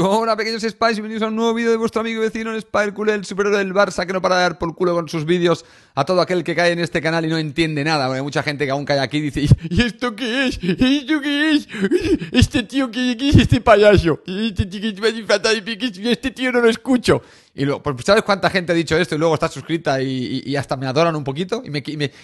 Hola pequeños Spice, bienvenidos a un nuevo vídeo de vuestro amigo vecino Spire el superhéroe del Barça que no para de dar por culo con sus vídeos a todo aquel que cae en este canal y no entiende nada. Bueno, hay mucha gente que aún cae aquí y dice, ¿y esto qué es? ¿Y esto qué es? ¿Este tío qué es este payaso? ¿Este tío este tío no lo escucho? Y luego, pues, ¿sabes cuánta gente ha dicho esto y luego está suscrita y, hasta me adoran un poquito y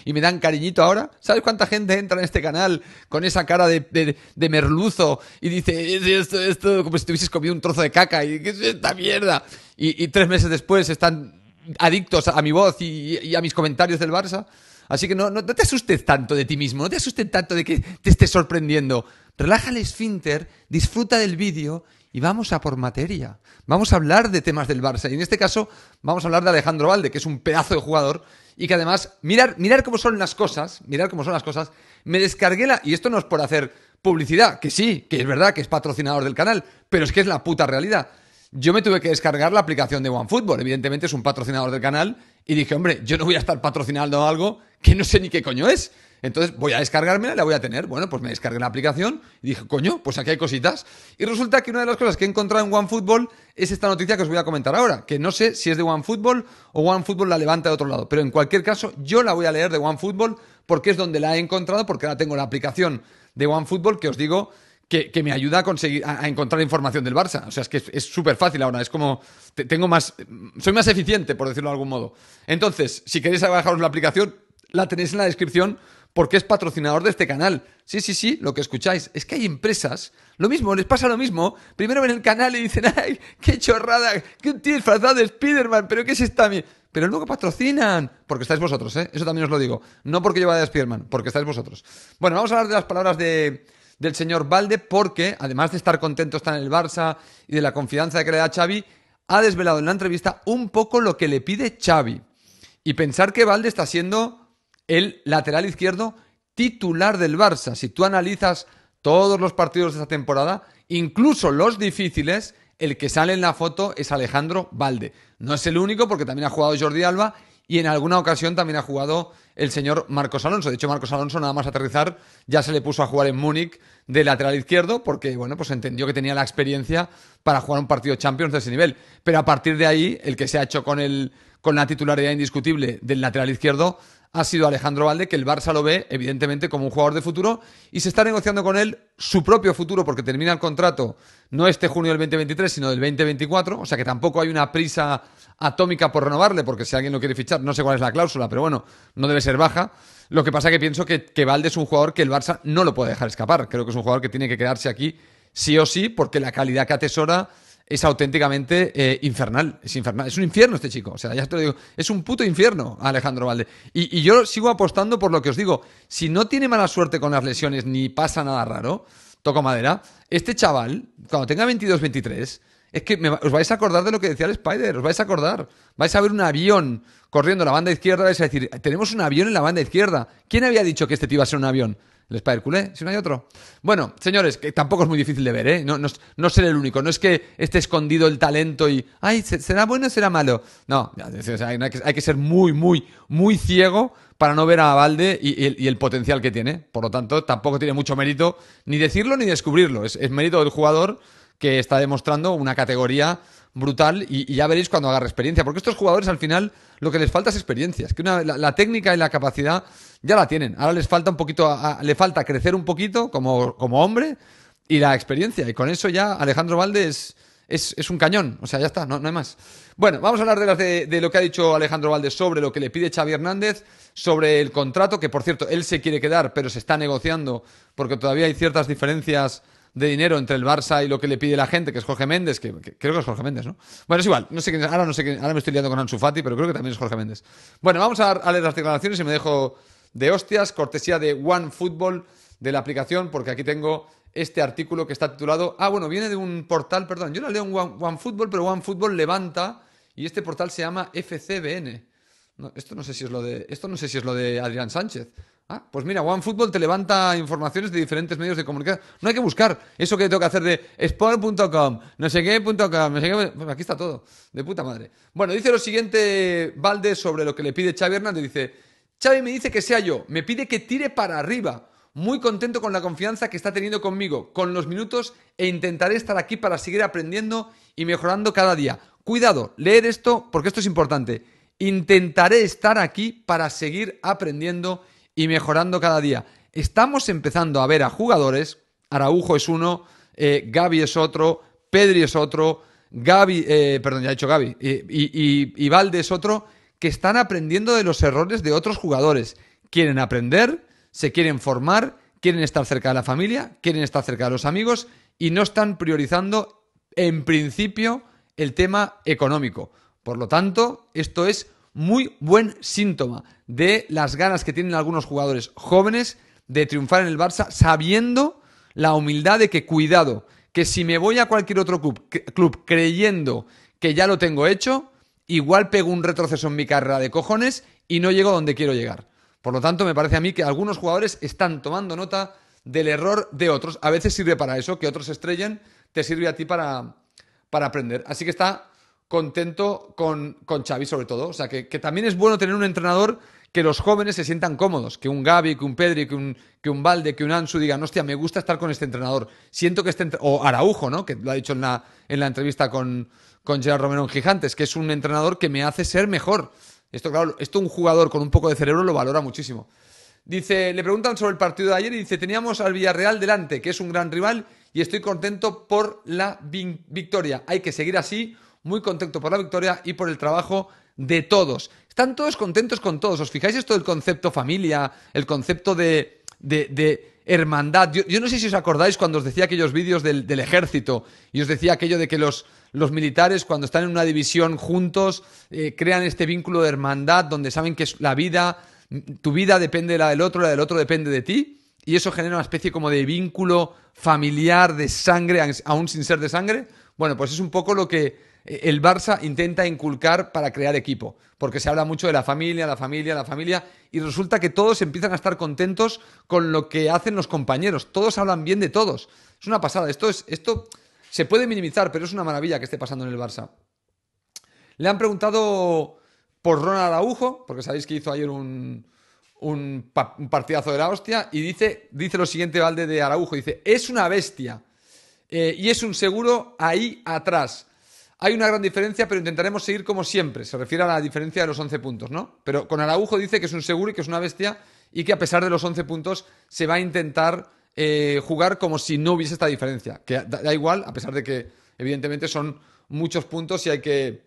me, dan cariñito ahora? ¿Sabes cuánta gente entra en este canal con esa cara de, de, merluzo y dice, esto, esto, como si te hubieses comido un trozo de caca y qué es esta mierda? Y, tres meses después están adictos a mi voz y a mis comentarios del Barça. Así que no, no, no, te asustes tanto de ti mismo, no te asustes tanto de que te estés sorprendiendo. Relaja el esfínter, disfruta del vídeo y vamos a por materia. Vamos a hablar de temas del Barça. Y en este caso, vamos a hablar de Alejandro Valde, que es un pedazo de jugador y que además, mirar, mirar cómo son las cosas, mirar cómo son las cosas. Me descargué la. Y esto no es por hacer publicidad, que sí, que es verdad que es patrocinador del canal, pero es que es la puta realidad. Yo me tuve que descargar la aplicación de OneFootball, evidentemente es un patrocinador del canal, y dije, hombre, yo no voy a estar patrocinando algo que no sé ni qué coño es. Entonces voy a descargármela, la voy a tener. Bueno, pues me descargué la aplicación y dije, coño, pues aquí hay cositas. Y resulta que una de las cosas que he encontrado en OneFootball es esta noticia que os voy a comentar ahora, que no sé si es de OneFootball o OneFootball la levanta de otro lado, pero en cualquier caso yo la voy a leer de OneFootball porque es donde la he encontrado, porque ahora tengo la aplicación de OneFootball que os digo que, me ayuda a conseguir a, encontrar información del Barça. O sea, es que es súper fácil ahora. Es como tengo más. Soy más eficiente, por decirlo de algún modo. Entonces, si queréis bajaros la aplicación, la tenéis en la descripción porque es patrocinador de este canal. Sí, sí, sí, lo que escucháis. Es que hay empresas, lo mismo, les pasa lo mismo. Primero ven el canal y dicen, ¡ay, qué chorrada! ¡Qué tío disfrazado de Spiderman! ¿Pero qué es esta mí? Pero luego patrocinan, porque estáis vosotros, ¿eh? Eso también os lo digo. No porque yo vaya de Spiderman, porque estáis vosotros. Bueno, vamos a hablar de las palabras de, del señor Valde, porque además de estar contento está en el Barça y de la confianza que le da Xavi, ha desvelado en la entrevista un poco lo que le pide Xavi. Y pensar que Valde está siendo el lateral izquierdo titular del Barça. Si tú analizas todos los partidos de esta temporada, incluso los difíciles, el que sale en la foto es Alejandro Valde. No es el único porque también ha jugado Jordi Alba y en alguna ocasión también ha jugado el señor Marcos Alonso. De hecho, Marcos Alonso nada más aterrizar ya se le puso a jugar en Múnich de lateral izquierdo porque, bueno, pues entendió que tenía la experiencia para jugar un partido Champions de ese nivel. Pero a partir de ahí, el que se ha hecho con el con la titularidad indiscutible del lateral izquierdo ha sido Alejandro Valde, que el Barça lo ve evidentemente como un jugador de futuro y se está negociando con él su propio futuro porque termina el contrato no este junio del 2023, sino del 2024, o sea que tampoco hay una prisa atómica por renovarle, porque si alguien lo quiere fichar, no sé cuál es la cláusula, pero bueno, no debe ser baja. Lo que pasa que pienso que, que Valde es un jugador que el Barça no lo puede dejar escapar, creo que es un jugador que tiene que quedarse aquí sí o sí, porque la calidad que atesora es auténticamente eh, infernal. Es infernal. Es un infierno este chico. O sea, ya te lo digo. Es un puto infierno, Alejandro Valde. Y, yo sigo apostando por lo que os digo. Si no tiene mala suerte con las lesiones ni pasa nada raro, toco madera, este chaval, cuando tenga 22, 23, es que os vais a acordar de lo que decía el Spider, os vais a acordar. Vais a ver un avión corriendo la banda izquierda, vais a decir, tenemos un avión en la banda izquierda. ¿Quién había dicho que este tío iba a ser un avión? El spider culé, si no hay otro. Bueno, señores, que tampoco es muy difícil de ver, ¿eh? No, no, ser el único. No es que esté escondido el talento y. ¡Ay, será bueno o será malo! No, hay, que, ser muy, muy, muy ciego para no ver a Valde y, el potencial que tiene. Por lo tanto, tampoco tiene mucho mérito ni decirlo ni descubrirlo. Es, es mérito del jugador que está demostrando una categoría brutal y, ya veréis cuando agarre experiencia. Porque estos jugadores al final lo que les falta es experiencia. que la técnica y la capacidad ya la tienen. Ahora les falta un poquito, le falta crecer un poquito como, como hombre y la experiencia. Y con eso ya Alejandro Valde es, un cañón. O sea, ya está, no, hay más. Bueno, vamos a hablar de, las de, lo que ha dicho Alejandro Valde sobre lo que le pide Xavi Hernández, sobre el contrato, que por cierto, él se quiere quedar, pero se está negociando porque todavía hay ciertas diferencias de dinero entre el Barça y lo que le pide la gente, que es Jorge Méndez, que, creo que es Jorge Méndez, ¿no? Bueno, es igual, no sé ahora no sé ahora me estoy liando con Ansu Fati, pero creo que también es Jorge Méndez. Bueno, vamos a, a leer las declaraciones y me dejo de hostias, cortesía de One Football de la aplicación, porque aquí tengo este artículo que está titulado. Ah, bueno, viene de un portal, perdón, yo no leo en OneFootball, pero OneFootball levanta y este portal se llama FCBN. esto no sé si es lo de. Esto no sé si es lo de Adrián Sánchez. Ah, pues mira, OneFootball te levanta informaciones de diferentes medios de comunicación. No hay que buscar eso que tengo que hacer de sport.com, no sé qué.com, no sé qué. Pues aquí está todo, de puta madre. Bueno, dice lo siguiente Valde sobre lo que le pide Xavi Hernández. Dice, Chávez me dice que sea yo, me pide que tire para arriba. Muy contento con la confianza que está teniendo conmigo, con los minutos e intentaré estar aquí para seguir aprendiendo y mejorando cada día. Cuidado, leer esto porque esto es importante. Intentaré estar aquí para seguir aprendiendo y mejorando cada día. Estamos empezando a ver a jugadores, Araujo es uno, eh, Gaby es otro, Pedri es otro, Gaby, eh, perdón, ya he dicho Gaby, eh, y, y Valde es otro, que están aprendiendo de los errores de otros jugadores. Quieren aprender, se quieren formar, quieren estar cerca de la familia, quieren estar cerca de los amigos y no están priorizando en principio el tema económico. Por lo tanto, esto es muy buen síntoma de las ganas que tienen algunos jugadores jóvenes de triunfar en el Barça sabiendo la humildad de que cuidado, que si me voy a cualquier otro club, creyendo que ya lo tengo hecho, igual pego un retroceso en mi carrera de cojones y no llego donde quiero llegar. Por lo tanto, me parece a mí que algunos jugadores están tomando nota del error de otros. A veces sirve para eso, que otros estrellen, te sirve a ti para, para aprender. Así que está contento con, con Xavi sobre todo. O sea, que, que también es bueno tener un entrenador que los jóvenes se sientan cómodos, que un Gaby, que un Pedri, que un, que un Valde, que un Ansu digan, hostia, me gusta estar con este entrenador. Siento que este o Araujo, ¿no? Que lo ha dicho en la, en la entrevista con, con Gerard Romero en Gigantes, que es un entrenador que me hace ser mejor. Esto, claro, esto un jugador con un poco de cerebro lo valora muchísimo. Dice, le preguntan sobre el partido de ayer y dice, teníamos al Villarreal delante, que es un gran rival, y estoy contento por la victoria. Hay que seguir así, muy contento por la victoria y por el trabajo de todos. Están todos contentos con todos. ¿Os fijáis esto del concepto familia? El concepto de, hermandad. Yo, no sé si os acordáis cuando os decía aquellos vídeos del, ejército y os decía aquello de que los, los militares cuando están en una división juntos eh, crean este vínculo de hermandad donde saben que la vida, tu vida depende de la del otro, la del otro depende de ti. Y eso genera una especie como de vínculo familiar, de sangre, aún sin ser de sangre. Bueno, pues es un poco lo que el Barça intenta inculcar para crear equipo, porque se habla mucho de la familia, la familia, la familia, y resulta que todos empiezan a estar contentos con lo que hacen los compañeros, todos hablan bien de todos. Es una pasada, esto, es, esto se puede minimizar, pero es una maravilla que esté pasando en el Barça. Le han preguntado por Ronald Araujo, porque sabéis que hizo ayer un, partidazo de la hostia, y dice, dice lo siguiente Valde de Araujo, dice, es una bestia. Eh, y es un seguro ahí atrás. Hay una gran diferencia, pero intentaremos seguir como siempre. Se refiere a la diferencia de los 11 puntos, ¿no? Pero con Araujo dice que es un seguro y que es una bestia y que a pesar de los 11 puntos se va a intentar eh, jugar como si no hubiese esta diferencia. Que da, igual, a pesar de que evidentemente son muchos puntos y hay que,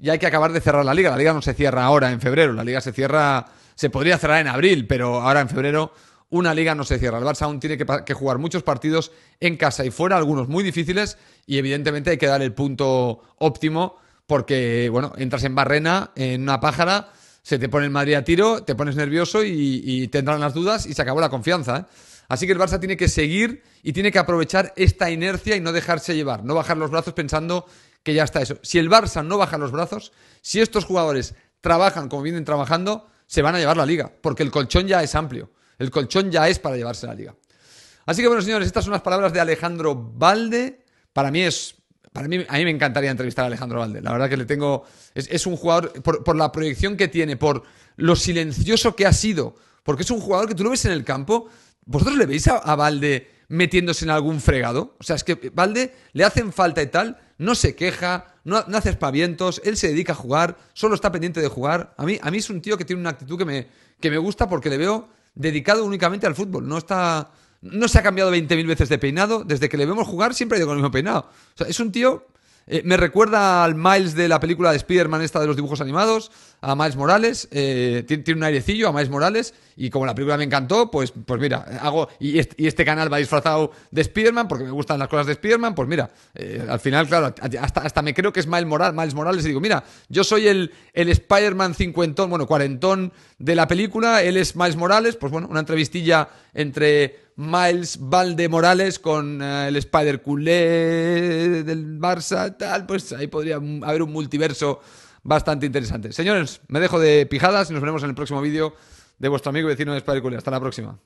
y hay que acabar de cerrar la liga. La liga no se cierra ahora en febrero, la liga se cierra, se podría cerrar en abril, pero ahora en febrero una liga no se cierra. El Barça aún tiene que, jugar muchos partidos en casa y fuera, algunos muy difíciles, y evidentemente hay que dar el punto óptimo porque, bueno, entras en Barrena, en una pájara, se te pone el Madrid a tiro, te pones nervioso y, tendrán las dudas y se acabó la confianza. ¿eh? Así que el Barça tiene que seguir y tiene que aprovechar esta inercia y no dejarse llevar, no bajar los brazos pensando que ya está eso. Si el Barça no baja los brazos, si estos jugadores trabajan como vienen trabajando, se van a llevar la liga, porque el colchón ya es amplio. El colchón ya es para llevarse a la liga. Así que bueno, señores, estas son las palabras de Alejandro Valde. Para mí es. Para mí, a mí me encantaría entrevistar a Alejandro Valde. La verdad que le tengo. Es, un jugador. Por, la proyección que tiene, por lo silencioso que ha sido. Porque es un jugador que tú lo ves en el campo. ¿Vosotros le veis a, Valde metiéndose en algún fregado? O sea, es que Valde le hacen falta y tal. No se queja, no, hace espavientos, él se dedica a jugar, solo está pendiente de jugar. A mí, a mí es un tío que tiene una actitud que me, que me gusta porque le veo dedicado únicamente al fútbol. No está. No se ha cambiado 20.000 veces de peinado. Desde que le vemos jugar siempre ha ido con el mismo peinado. O sea, es un tío eh, me recuerda al Miles de la película de Spider-Man, esta de los dibujos animados, a Miles Morales. Eh, tiene, un airecillo a Miles Morales. Y como la película me encantó, pues, pues mira, hago. Y este, canal va disfrazado de Spider-Man porque me gustan las cosas de Spider-Man. Pues mira, eh, al final, claro, hasta, hasta me creo que es Miles Morales, Miles Morales. Y digo, mira, yo soy el, el Spider-Man cincuentón, bueno, cuarentón de la película. Él es Miles Morales. Pues bueno, una entrevistilla entre Miles Valde Morales con eh, el Spider Culé del Barça, tal, pues ahí podría haber un multiverso bastante interesante. Señores, me dejo de pijadas y nos veremos en el próximo vídeo de vuestro amigo y vecino de Spider Culé. Hasta la próxima.